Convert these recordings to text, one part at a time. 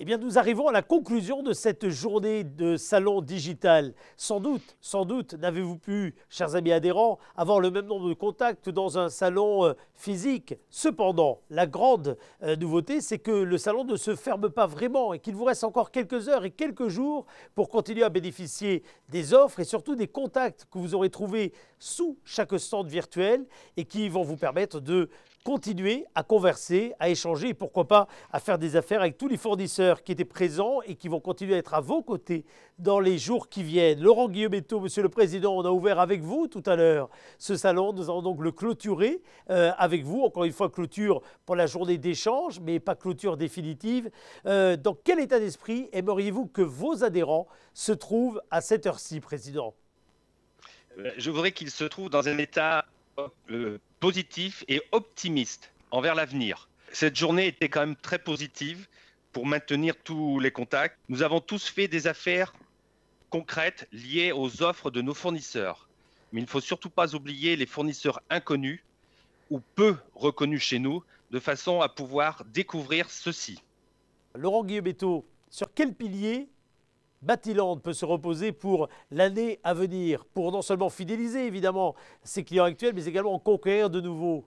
Eh bien, nous arrivons à la conclusion de cette journée de salon digital. Sans doute, sans doute, n'avez-vous pu, chers amis adhérents, avoir le même nombre de contacts dans un salon euh, physique. Cependant, la grande euh, nouveauté, c'est que le salon ne se ferme pas vraiment et qu'il vous reste encore quelques heures et quelques jours pour continuer à bénéficier des offres et surtout des contacts que vous aurez trouvés sous chaque stand virtuel et qui vont vous permettre de continuer à converser, à échanger et pourquoi pas à faire des affaires avec tous les fournisseurs qui étaient présents et qui vont continuer à être à vos côtés dans les jours qui viennent. Laurent Guillaumetto, Monsieur le Président, on a ouvert avec vous tout à l'heure ce salon. Nous allons donc le clôturer euh, avec vous. Encore une fois, clôture pour la journée d'échange, mais pas clôture définitive. Euh, dans quel état d'esprit aimeriez-vous que vos adhérents se trouvent à cette heure-ci, Président euh, Je voudrais qu'ils se trouvent dans un état positif et optimiste envers l'avenir. Cette journée était quand même très positive pour maintenir tous les contacts. Nous avons tous fait des affaires concrètes liées aux offres de nos fournisseurs. Mais il ne faut surtout pas oublier les fournisseurs inconnus ou peu reconnus chez nous, de façon à pouvoir découvrir ceci. Laurent Guillebeto, sur quel pilier Batiland peut se reposer pour l'année à venir, pour non seulement fidéliser évidemment ses clients actuels, mais également en conquérir de nouveaux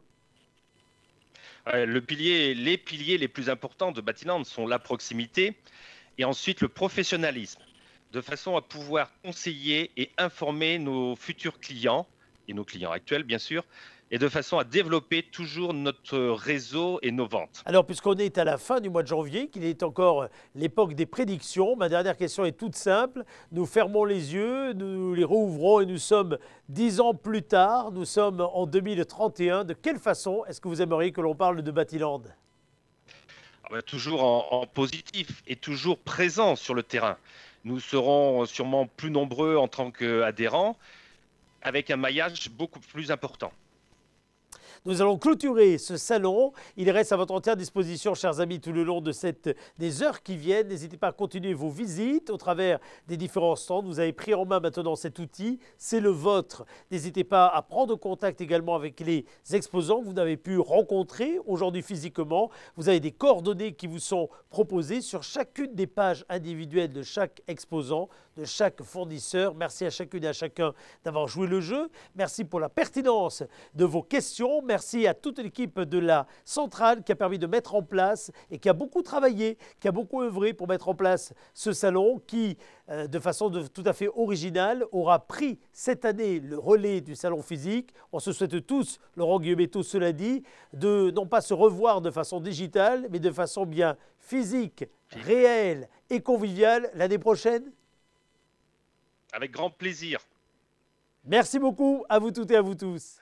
les piliers les plus importants de Batiland sont la proximité et ensuite le professionnalisme, de façon à pouvoir conseiller et informer nos futurs clients et nos clients actuels, bien sûr, et de façon à développer toujours notre réseau et nos ventes. Alors, puisqu'on est à la fin du mois de janvier, qu'il est encore l'époque des prédictions, ma dernière question est toute simple. Nous fermons les yeux, nous les rouvrons et nous sommes dix ans plus tard, nous sommes en 2031. De quelle façon est-ce que vous aimeriez que l'on parle de Batiland ah ben, toujours en, positif et toujours présent sur le terrain. Nous serons sûrement plus nombreux en tant qu'adhérents, avec un maillage beaucoup plus important. Nous allons clôturer ce salon. Il reste à votre entière disposition, chers amis, tout le long de cette, des heures qui viennent. N'hésitez pas à continuer vos visites au travers des différents stands. Vous avez pris en main maintenant cet outil, c'est le vôtre. N'hésitez pas à prendre contact également avec les exposants que vous n'avez pu rencontrer aujourd'hui physiquement. Vous avez des coordonnées qui vous sont proposées sur chacune des pages individuelles de chaque exposant, de chaque fournisseur. Merci à chacune et à chacun d'avoir joué le jeu. Merci pour la pertinence de vos questions merci à toute l'équipe de la centrale qui a permis de mettre en place et qui a beaucoup travaillé, qui a beaucoup œuvré pour mettre en place ce salon qui, euh, de façon tout à fait originale, aura pris cette année le relais du salon physique. On se souhaite tous, Laurent Guillemetto cela dit, de non pas se revoir de façon digitale, mais de façon bien physique, réelle et conviviale l'année prochaine. Avec grand plaisir. Merci beaucoup à vous toutes et à vous tous.